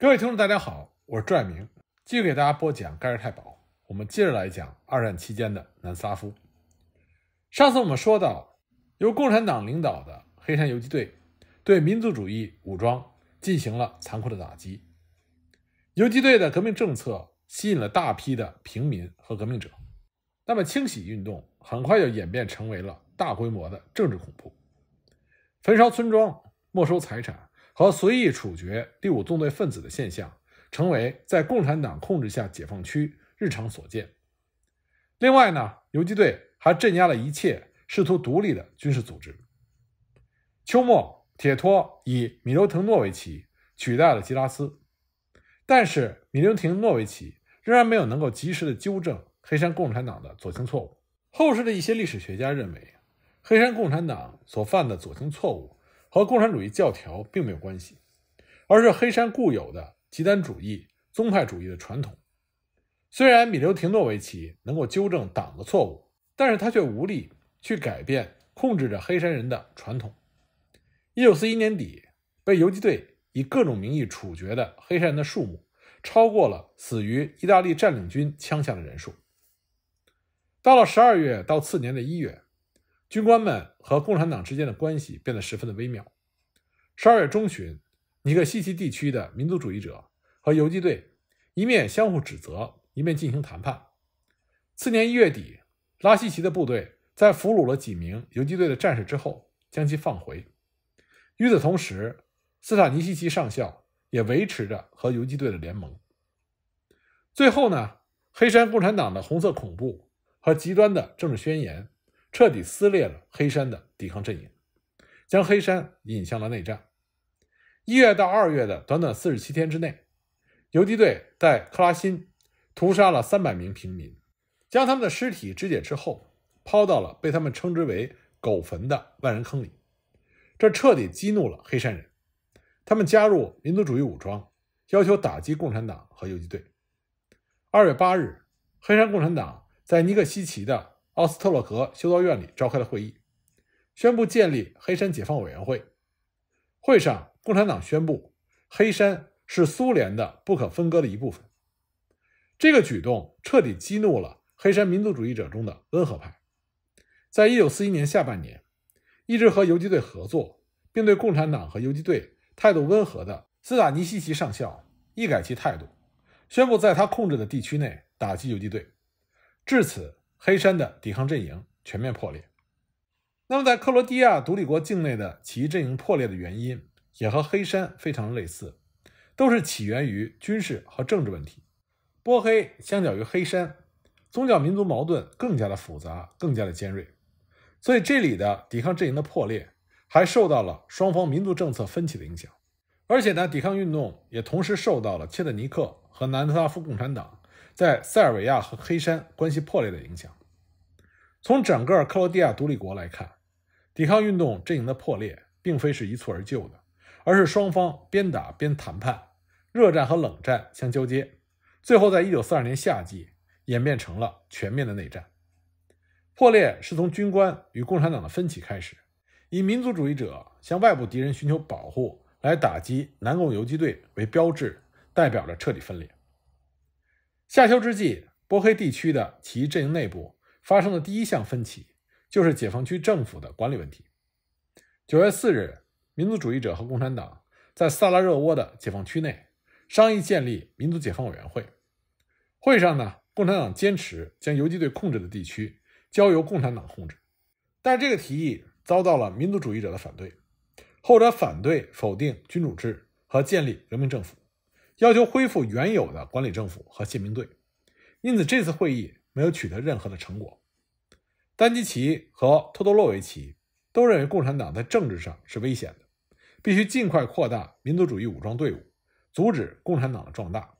各位听众，大家好，我是赵爱明，继续给大家播讲《盖世太保》。我们接着来讲二战期间的南斯拉夫。上次我们说到，由共产党领导的黑山游击队对民族主义武装进行了残酷的打击。游击队的革命政策吸引了大批的平民和革命者。那么清洗运动很快就演变成为了大规模的政治恐怖，焚烧村庄，没收财产。和随意处决第五纵队分子的现象，成为在共产党控制下解放区日常所见。另外呢，游击队还镇压了一切试图独立的军事组织。秋末，铁托以米留廷诺维奇取代了吉拉斯，但是米留廷诺维奇仍然没有能够及时的纠正黑山共产党的左倾错误。后世的一些历史学家认为，黑山共产党所犯的左倾错误。和共产主义教条并没有关系，而是黑山固有的极端主义、宗派主义的传统。虽然米留廷诺维奇能够纠正党的错误，但是他却无力去改变控制着黑山人的传统。一九四一年底，被游击队以各种名义处决的黑山人的数目，超过了死于意大利占领军枪下的人数。到了十二月到次年的一月。军官们和共产党之间的关系变得十分的微妙。十二月中旬，尼科西奇地区的民族主义者和游击队一面相互指责，一面进行谈判。次年一月底，拉西奇的部队在俘虏了几名游击队的战士之后，将其放回。与此同时，斯塔尼西奇上校也维持着和游击队的联盟。最后呢，黑山共产党的红色恐怖和极端的政治宣言。彻底撕裂了黑山的抵抗阵营，将黑山引向了内战。一月到二月的短短四十七天之内，游击队在克拉辛屠杀了三百名平民，将他们的尸体肢解之后抛到了被他们称之为“狗坟”的万人坑里。这彻底激怒了黑山人，他们加入民族主义武装，要求打击共产党和游击队。二月八日，黑山共产党在尼克西奇的。奥斯特洛格修道院里召开了会议，宣布建立黑山解放委员会。会上，共产党宣布黑山是苏联的不可分割的一部分。这个举动彻底激怒了黑山民族主义者中的温和派。在一九四一年下半年，一直和游击队合作，并对共产党和游击队态度温和的斯达尼西奇上校，一改其态度，宣布在他控制的地区内打击游击队。至此。黑山的抵抗阵营全面破裂。那么，在克罗地亚独立国境内的起义阵营破裂的原因，也和黑山非常类似，都是起源于军事和政治问题。波黑相较于黑山，宗教民族矛盾更加的复杂，更加的尖锐，所以这里的抵抗阵营的破裂，还受到了双方民族政策分歧的影响。而且呢，抵抗运动也同时受到了切特尼克和南斯拉夫共产党。在塞尔维亚和黑山关系破裂的影响，从整个克罗地亚独立国来看，抵抗运动阵营的破裂并非是一蹴而就的，而是双方边打边谈判，热战和冷战相交接，最后在一九四二年夏季演变成了全面的内战。破裂是从军官与共产党的分歧开始，以民族主义者向外部敌人寻求保护来打击南共游击队为标志，代表着彻底分裂。夏秋之际，波黑地区的起义阵营内部发生的第一项分歧，就是解放区政府的管理问题。九月四日，民族主义者和共产党在萨拉热窝的解放区内商议建立民族解放委员会。会上呢，共产党坚持将游击队控制的地区交由共产党控制，但这个提议遭到了民族主义者的反对，后者反对否定君主制和建立人民政府。要求恢复原有的管理政府和宪兵队，因此这次会议没有取得任何的成果。丹基奇和托多洛维奇都认为共产党在政治上是危险的，必须尽快扩大民族主义武装队伍，阻止共产党的壮大。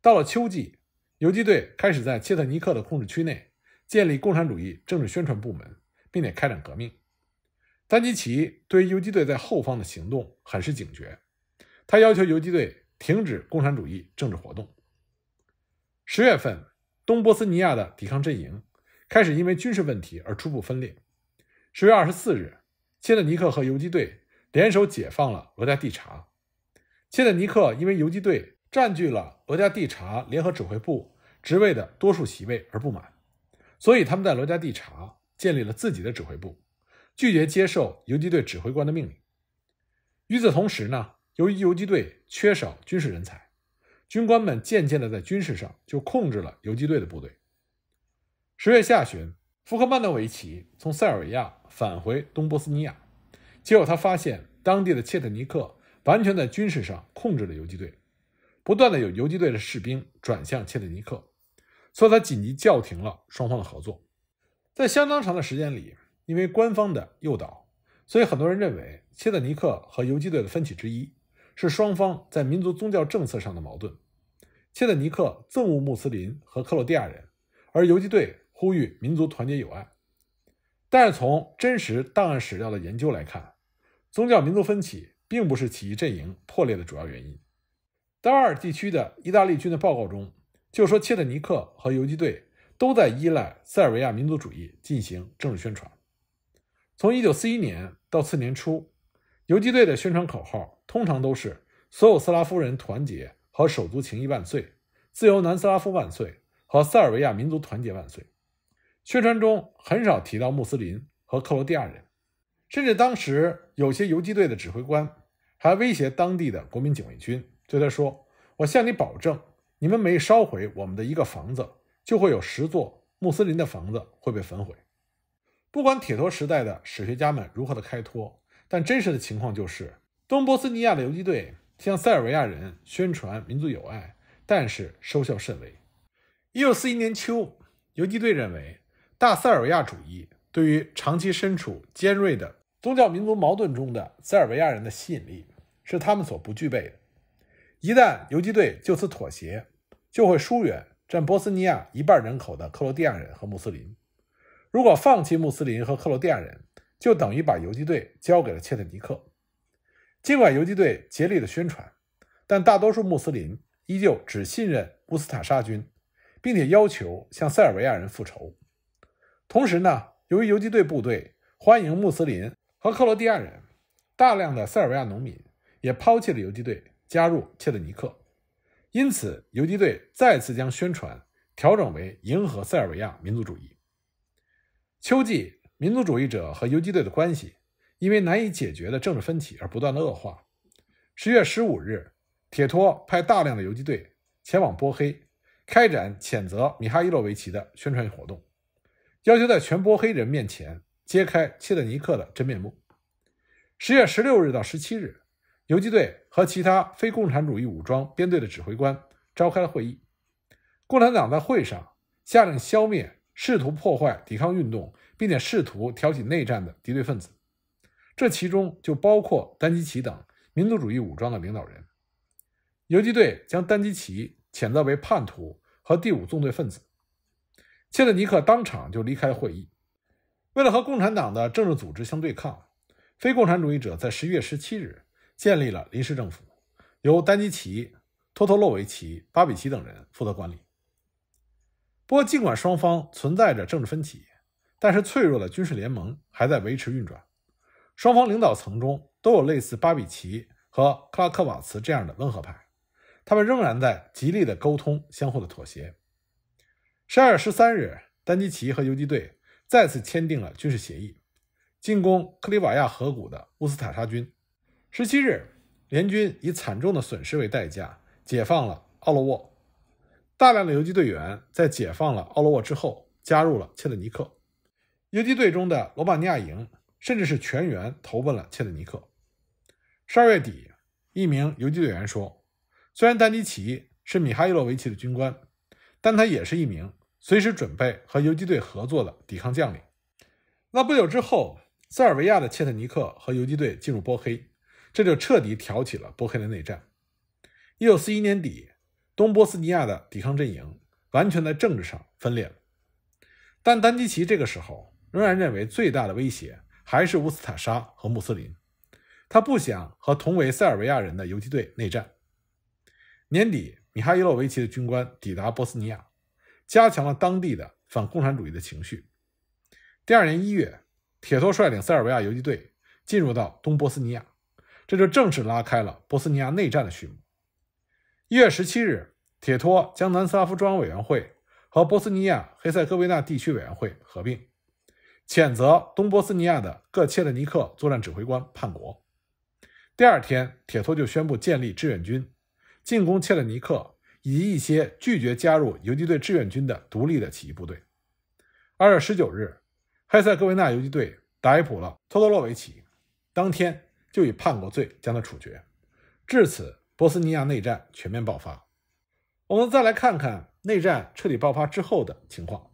到了秋季，游击队开始在切特尼克的控制区内建立共产主义政治宣传部门，并且开展革命。丹基奇对游击队在后方的行动很是警觉，他要求游击队。停止共产主义政治活动。十月份，东波斯尼亚的抵抗阵营开始因为军事问题而初步分裂。十月二十四日，切特尼克和游击队联手解放了罗加蒂察。切特尼克因为游击队占据了罗加蒂察联合指挥部职位的多数席位而不满，所以他们在罗加蒂察建立了自己的指挥部，拒绝接受游击队指挥官的命令。与此同时呢？由于游击队缺少军事人才，军官们渐渐的在军事上就控制了游击队的部队。十月下旬，福克曼诺维奇从塞尔维亚返回东波斯尼亚，结果他发现当地的切特尼克完全在军事上控制了游击队，不断的有游击队的士兵转向切特尼克，所以他紧急叫停了双方的合作。在相当长的时间里，因为官方的诱导，所以很多人认为切特尼克和游击队的分歧之一。是双方在民族宗教政策上的矛盾。切特尼克憎恶穆斯林和克罗地亚人，而游击队呼吁民族团结友爱。但从真实档案史料的研究来看，宗教民族分歧并不是起义阵营破裂的主要原因。达尔地区的意大利军的报告中就说，切特尼克和游击队都在依赖塞尔维亚民族主义进行政治宣传。从1941年到次年初。游击队的宣传口号通常都是“所有斯拉夫人团结和手足情谊万岁，自由南斯拉夫万岁和塞尔维亚民族团结万岁”。宣传中很少提到穆斯林和克罗地亚人，甚至当时有些游击队的指挥官还威胁当地的国民警卫军，对他说：“我向你保证，你们每烧毁我们的一个房子，就会有十座穆斯林的房子会被焚毁。”不管铁托时代的史学家们如何的开脱。但真实的情况就是，东波斯尼亚的游击队向塞尔维亚人宣传民族友爱，但是收效甚微。1941年秋，游击队认为大塞尔维亚主义对于长期身处尖锐的宗教民族矛盾中的塞尔维亚人的吸引力是他们所不具备的。一旦游击队就此妥协，就会疏远占波斯尼亚一半人口的克罗地亚人和穆斯林。如果放弃穆斯林和克罗地亚人，就等于把游击队交给了切特尼克。尽管游击队竭力的宣传，但大多数穆斯林依旧只信任乌斯塔沙军，并且要求向塞尔维亚人复仇。同时呢，由于游击队部队欢迎穆斯林和克罗地亚人，大量的塞尔维亚农民也抛弃了游击队，加入切特尼克。因此，游击队再次将宣传调整为迎合塞尔维亚民族主义。秋季。民族主义者和游击队的关系因为难以解决的政治分歧而不断的恶化。十月十五日，铁托派大量的游击队前往波黑，开展谴责米哈伊洛维奇的宣传活动，要求在全波黑人面前揭开切德尼克的真面目。十月十六日到十七日，游击队和其他非共产主义武装编队的指挥官召开了会议，共产党在会上下令消灭。试图破坏抵抗运动，并且试图挑起内战的敌对分子，这其中就包括丹基奇等民族主义武装的领导人。游击队将丹基奇谴责为叛徒和第五纵队分子。切特尼克当场就离开会议。为了和共产党的政治组织相对抗，非共产主义者在十一月十七日建立了临时政府，由丹基奇、托托洛维奇、巴比奇等人负责管理。不过，尽管双方存在着政治分歧，但是脆弱的军事联盟还在维持运转。双方领导层中都有类似巴比奇和克拉克瓦茨这样的温和派，他们仍然在极力的沟通、相互的妥协。十二月十三日，丹基奇和游击队再次签订了军事协议。进攻克里瓦亚河谷的乌斯塔沙军，十七日，联军以惨重的损失为代价解放了奥洛沃。大量的游击队员在解放了奥洛沃之后，加入了切特尼克。游击队中的罗马尼亚营，甚至是全员投奔了切特尼克。十二月底，一名游击队员说：“虽然丹尼奇是米哈伊洛维奇的军官，但他也是一名随时准备和游击队合作的抵抗将领。”那不久之后，塞尔维亚的切特尼克和游击队进入波黑，这就彻底挑起了波黑的内战。一九四一年底。东波斯尼亚的抵抗阵营完全在政治上分裂了，但丹基奇这个时候仍然认为最大的威胁还是乌斯塔沙和穆斯林，他不想和同为塞尔维亚人的游击队内战。年底，米哈伊洛维奇的军官抵达波斯尼亚，加强了当地的反共产主义的情绪。第二年一月，铁托率领塞尔维亚游击队进入到东波斯尼亚，这就正式拉开了波斯尼亚内战的序幕。一月十七日，铁托将南斯拉夫中央委员会和波斯尼亚黑塞哥维那地区委员会合并，谴责东波斯尼亚的各切勒尼克作战指挥官叛国。第二天，铁托就宣布建立志愿军，进攻切勒尼克以及一些拒绝加入游击队志愿军的独立的起义部队。二月十九日，黑塞哥维那游击队逮捕了托多洛维奇，当天就以叛国罪将他处决。至此。波斯尼亚内战全面爆发。我们再来看看内战彻底爆发之后的情况。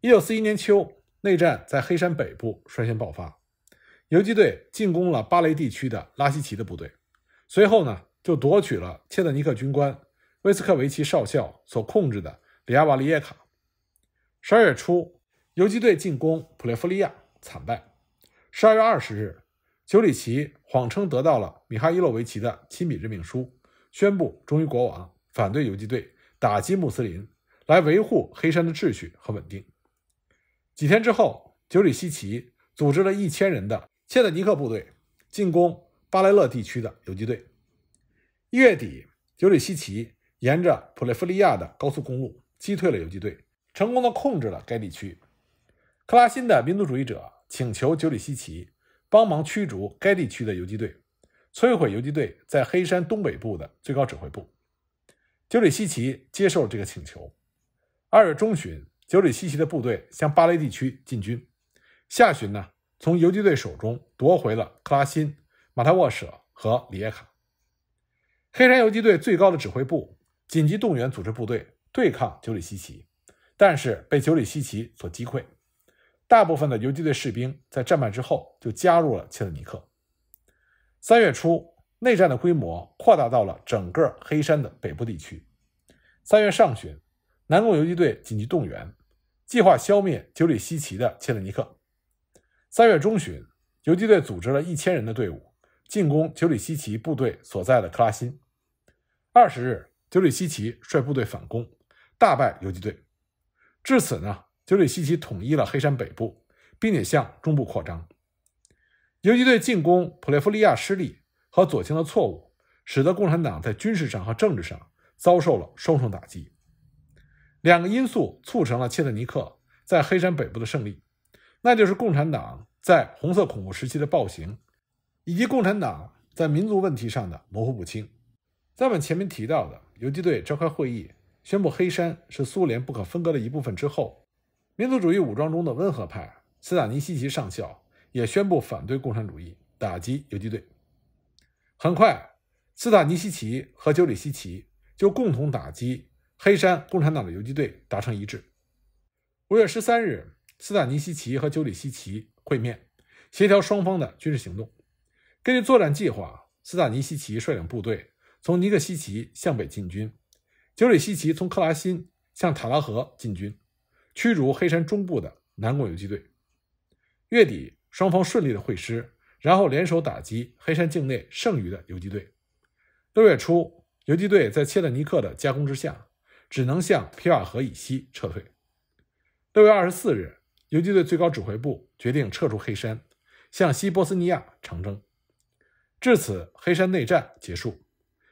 一九四一年秋，内战在黑山北部率先爆发，游击队进攻了巴雷地区的拉希奇的部队，随后呢就夺取了切特尼克军官、威斯克维奇少校所控制的里亚瓦利耶卡。十二月初，游击队进攻普列夫利亚惨败。十二月二十日。九里奇谎称得到了米哈伊洛维奇的亲笔任命书，宣布忠于国王，反对游击队，打击穆斯林，来维护黑山的秩序和稳定。几天之后，九里希奇组织了一千人的切特尼克部队，进攻巴莱勒地区的游击队。一月底，九里希奇沿着普雷弗利亚的高速公路击退了游击队，成功的控制了该地区。克拉辛的民族主义者请求九里希奇。帮忙驱逐该地区的游击队，摧毁游击队在黑山东北部的最高指挥部。九里希奇接受了这个请求。二月中旬，九里希奇的部队向巴雷地区进军。下旬呢，从游击队手中夺回了克拉辛、马塔沃舍和里耶卡。黑山游击队最高的指挥部紧急动员组织部队对抗九里希奇，但是被九里希奇所击溃。大部分的游击队士兵在战败之后就加入了切列尼克。三月初，内战的规模扩大到了整个黑山的北部地区。三月上旬，南共游击队紧急动员，计划消灭九里西奇的切列尼克。三月中旬，游击队组织了一千人的队伍进攻九里西奇部队所在的克拉辛。二十日，九里西奇率部队反攻，大败游击队。至此呢？久里西奇统一了黑山北部，并且向中部扩张。游击队进攻普雷夫利亚失利和左倾的错误，使得共产党在军事上和政治上遭受了双重打击。两个因素促成了切特尼克在黑山北部的胜利，那就是共产党在红色恐怖时期的暴行，以及共产党在民族问题上的模糊不清。在我们前面提到的游击队召开会议，宣布黑山是苏联不可分割的一部分之后。民族主义武装中的温和派斯塔尼西奇上校也宣布反对共产主义，打击游击队。很快，斯塔尼西奇和久里西奇就共同打击黑山共产党的游击队达成一致。五月十三日，斯塔尼西奇和久里西奇会面，协调双方的军事行动。根据作战计划，斯塔尼西奇率领部队从尼克西奇向北进军，久里西奇从克拉辛向塔拉河进军。驱逐黑山中部的南国游击队。月底，双方顺利的会师，然后联手打击黑山境内剩余的游击队。六月初，游击队在切特尼克的夹攻之下，只能向皮瓦河以西撤退。六月二十四日，游击队最高指挥部决定撤出黑山，向西波斯尼亚长征。至此，黑山内战结束。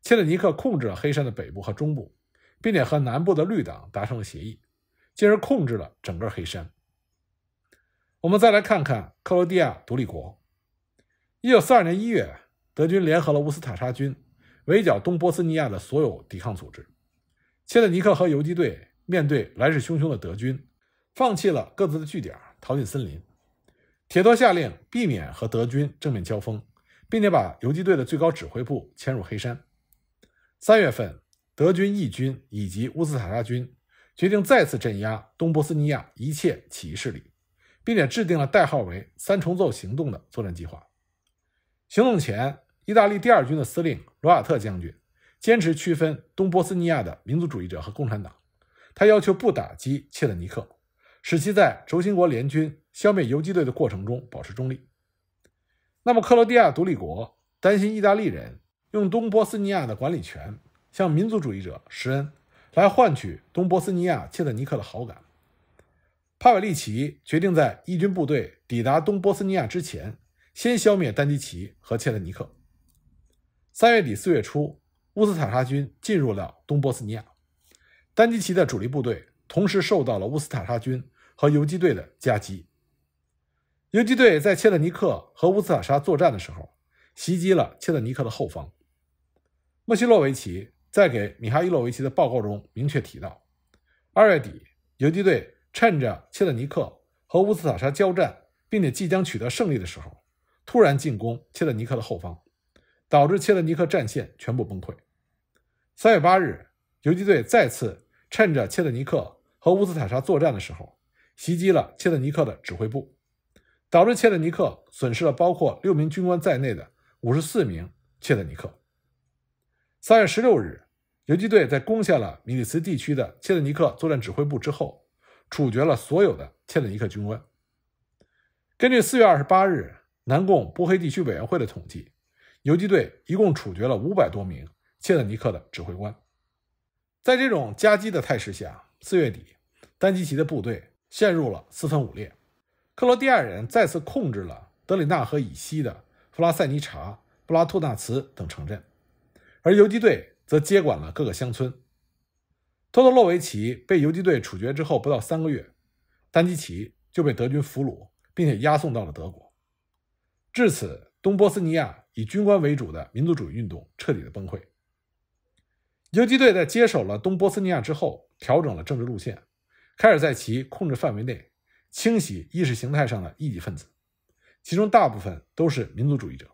切特尼克控制了黑山的北部和中部，并且和南部的绿党达成了协议。进而控制了整个黑山。我们再来看看克罗地亚独立国。一九四二年一月，德军联合了乌斯塔沙军，围剿东波斯尼亚的所有抵抗组织。切特尼克和游击队面对来势汹汹的德军，放弃了各自的据点，逃进森林。铁托下令避免和德军正面交锋，并且把游击队的最高指挥部迁入黑山。三月份，德军义军以及乌斯塔沙军。决定再次镇压东波斯尼亚一切起义势力，并且制定了代号为“三重奏行动”的作战计划。行动前，意大利第二军的司令罗亚特将军坚持区分东波斯尼亚的民族主义者和共产党，他要求不打击切德尼克，使其在轴心国联军消灭游击队的过程中保持中立。那么，克罗地亚独立国担心意大利人用东波斯尼亚的管理权向民族主义者施恩。来换取东波斯尼亚切特尼克的好感，帕维利奇决定在义军部队抵达东波斯尼亚之前，先消灭丹吉奇和切特尼克。三月底四月初，乌斯塔沙军进入了东波斯尼亚，丹吉奇的主力部队同时受到了乌斯塔沙军和游击队的夹击。游击队在切特尼克和乌斯塔沙作战的时候，袭击了切特尼克的后方，莫西洛维奇。在给米哈伊洛维奇的报告中明确提到，二月底，游击队趁着切特尼克和乌斯塔沙交战，并且即将取得胜利的时候，突然进攻切特尼克的后方，导致切特尼克战线全部崩溃。三月八日，游击队再次趁着切特尼克和乌斯塔沙作战的时候，袭击了切特尼克的指挥部，导致切特尼克损失了包括六名军官在内的五十四名切特尼克。三月十六日。游击队在攻下了米利茨地区的切特尼克作战指挥部之后，处决了所有的切特尼克军官。根据四月二十八日南共波黑地区委员会的统计，游击队一共处决了五百多名切特尼克的指挥官。在这种夹击的态势下，四月底，丹基奇的部队陷入了四分五裂。克罗地亚人再次控制了德里纳河以西的弗拉塞尼察、布拉托纳茨等城镇，而游击队。则接管了各个乡村。托托洛维奇被游击队处决之后不到三个月，丹基奇就被德军俘虏，并且押送到了德国。至此，东波斯尼亚以军官为主的民族主义运动彻底的崩溃。游击队在接手了东波斯尼亚之后，调整了政治路线，开始在其控制范围内清洗意识形态上的异己分子，其中大部分都是民族主义者。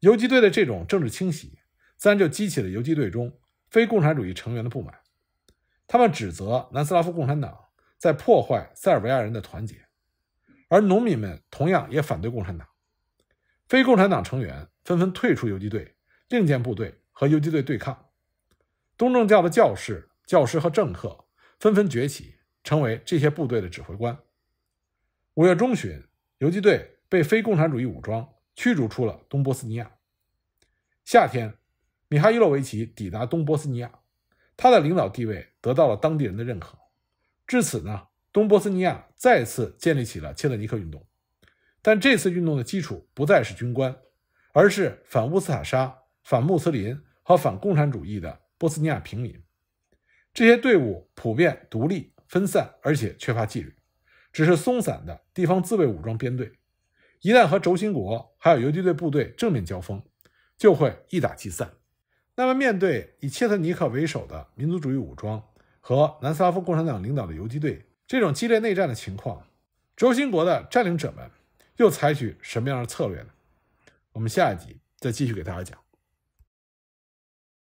游击队的这种政治清洗。然就激起了游击队中非共产主义成员的不满，他们指责南斯拉夫共产党在破坏塞尔维亚人的团结，而农民们同样也反对共产党，非共产党成员纷纷退出游击队，另建部队和游击队对抗。东正教的教士、教师和政客纷纷崛起，成为这些部队的指挥官。五月中旬，游击队被非共产主义武装驱逐出了东波斯尼亚。夏天。米哈伊洛维奇抵达东波斯尼亚，他的领导地位得到了当地人的认可。至此呢，东波斯尼亚再次建立起了切特尼克运动，但这次运动的基础不再是军官，而是反乌斯塔沙、反穆斯林和反共产主义的波斯尼亚平民。这些队伍普遍独立、分散，而且缺乏纪律，只是松散的地方自卫武装编队。一旦和轴心国还有游击队部队正面交锋，就会一打即散。那么，面对以切特尼克为首的民族主义武装和南斯拉夫共产党领导的游击队这种激烈内战的情况，轴心国的占领者们又采取什么样的策略呢？我们下一集再继续给大家讲。